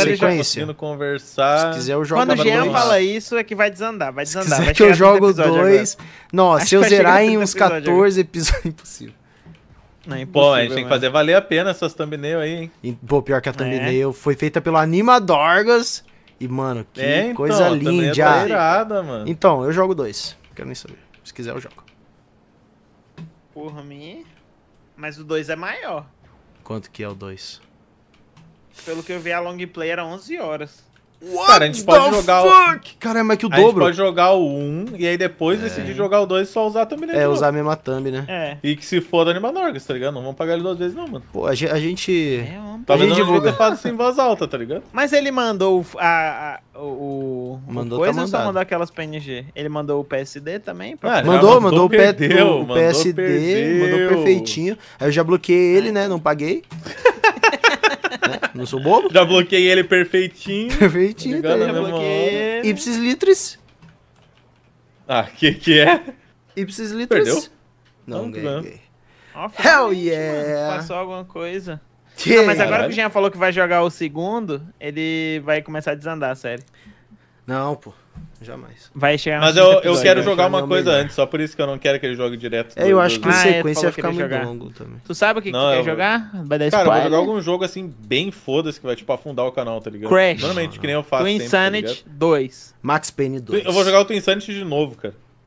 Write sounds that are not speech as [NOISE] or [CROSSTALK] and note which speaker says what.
Speaker 1: sequência.
Speaker 2: conversar. Se quiser, eu jogo Quando o Jean dois. fala
Speaker 1: isso, é que vai desandar, vai desandar. Se quiser que eu jogo dois.
Speaker 2: Nossa, se eu zerar em uns 14 episódios, é impossível. Não, é Pô, a gente tem que né? fazer valer a pena essas thumbnail aí, hein? E, pô, pior que a é. thumbnail é. foi feita pelo
Speaker 1: Animadorgas. E, mano, que é, então, coisa linda. Tá irada, mano. Então, eu jogo dois. Quero nem saber. Se quiser, eu jogo. Porra mim. Mas o dois é maior. Quanto que é o dois? Pelo que eu vi, a long play era 11 horas. What cara, a gente pode jogar fuck?
Speaker 2: o. Caramba, é que o dobro. A gente pode jogar o 1 e aí depois é. decidir jogar o 2 e só usar a É, usar a mesma thumb, né? É. E que se for da Animal Norgas, tá ligado? Não vamos pagar ele duas vezes, não, mano. Pô, a gente. A gente... É, Talvez a gente devia ter falado em voz alta, tá ligado? [LAUGHS]
Speaker 1: Mas ele mandou a, a, o. Mandou tá coisa tá ou só mandou aquelas PNG? Ele mandou o PSD também? Pra... Ah, mandou, mandou, mandou, o, perdeu, o, o mandou PSD, perdeu. mandou perfeitinho. Aí eu já bloqueei ele, né? Não paguei.
Speaker 2: Não sou bobo. Já bloqueei ele perfeitinho. Perfeitinho, tá ligado, tá já bloqueei
Speaker 1: Ipsis litris.
Speaker 2: Ah, que que é?
Speaker 1: Ipsis litris. Perdeu?
Speaker 2: Não, ganhei.
Speaker 1: Hell gente, yeah! Mano, passou alguma coisa. Yeah. Não, mas agora Caralho. que o Jean falou que vai jogar o segundo, ele vai começar a desandar a série. Não, pô. Jamais. Vai chegar Mas eu, eu quero né? jogar uma coisa
Speaker 2: melhor. antes, só por isso que eu não quero que ele jogue direto. É, eu acho que em ah, é, sequência ia ficar muito jogar. longo também. Tu sabe o que, não, que tu quer jogar? Vai dar Cara, eu vou jogar algum jogo assim, bem foda-se, que vai tipo afundar o canal, tá ligado? Crash. Normalmente, que nem eu faço. Twin sempre, tá 2. Max Payne 2. Eu vou jogar o Twin Insanity de novo,
Speaker 1: cara.